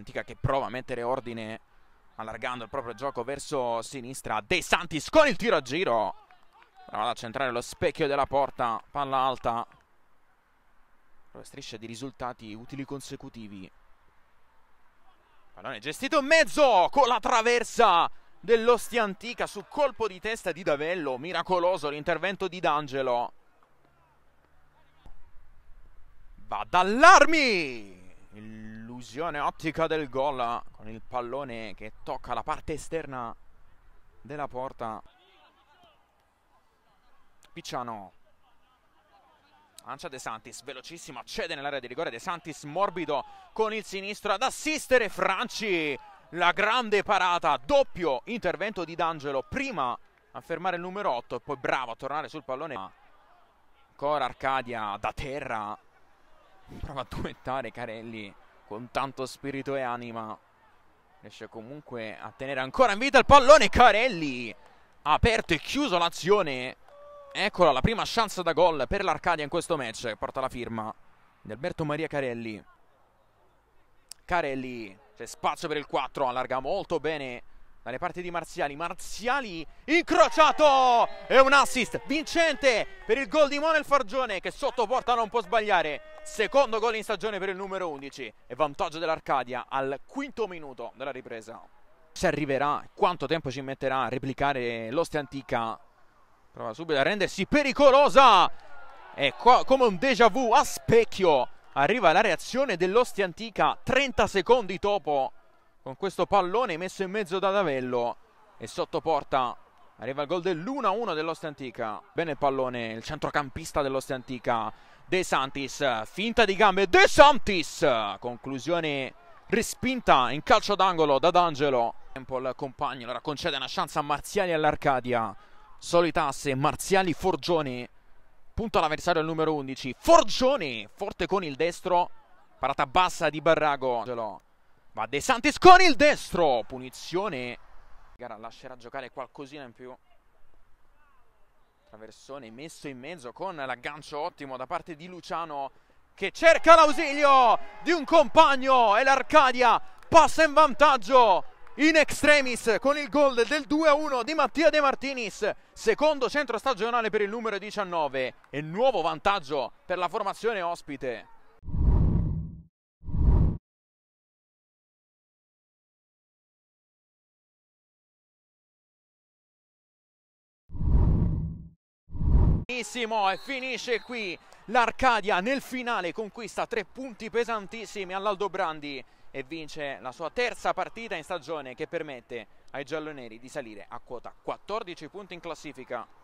Antica che prova a mettere ordine allargando il proprio gioco verso sinistra. De Santis con il tiro a giro. Prova a centrare lo specchio della porta. Palla alta. Prova striscia di risultati utili consecutivi. Pallone gestito in mezzo con la traversa dell'Ostia Antica su colpo di testa di Davello. Miracoloso l'intervento di D'Angelo. Va dall'armi! Illusione ottica del gol con il pallone che tocca la parte esterna della porta. Picciano. Lancia De Santis, velocissimo, cede nell'area di rigore De Santis, morbido con il sinistro ad assistere Franci. La grande parata, doppio intervento di D'Angelo, prima a fermare il numero 8 e poi bravo a tornare sul pallone. Ancora Arcadia da terra, prova a duettare Carelli con tanto spirito e anima riesce comunque a tenere ancora in vita il pallone Carelli aperto e chiuso l'azione eccola la prima chance da gol per l'Arcadia in questo match porta la firma di Alberto Maria Carelli Carelli c'è spazio per il 4 allarga molto bene dalle parti di Marziali Marziali incrociato e un assist vincente per il gol di Monel Fargione che sotto porta non può sbagliare Secondo gol in stagione per il numero 11 e vantaggio dell'Arcadia al quinto minuto della ripresa. Se arriverà, quanto tempo ci metterà a replicare l'Ostia Antica? Prova subito a rendersi pericolosa! E qua, come un déjà vu a specchio arriva la reazione dell'Ostia Antica 30 secondi dopo con questo pallone messo in mezzo da Davello e sotto porta Arriva il gol dell'1-1 dell'Oste Antica. Bene il pallone, il centrocampista dell'Oste Antica, De Santis. Finta di gambe, De Santis! Conclusione respinta in calcio d'angolo da D'Angelo. Tempo al compagno, allora concede una chance a Marziali all'Arcadia. Solitasse, Marziali, Forgioni. Punta l'avversario al numero 11. Forgioni, forte con il destro. Parata bassa di Barrago. Va De Santis con il destro. Punizione gara lascerà giocare qualcosina in più Traversone messo in mezzo con l'aggancio ottimo da parte di Luciano che cerca l'ausilio di un compagno e l'Arcadia passa in vantaggio in extremis con il gol del 2-1 di Mattia De Martinis, secondo centro stagionale per il numero 19 e nuovo vantaggio per la formazione ospite. Benissimo e finisce qui l'Arcadia nel finale conquista tre punti pesantissimi all'Aldo Brandi e vince la sua terza partita in stagione che permette ai gialloneri di salire a quota 14 punti in classifica.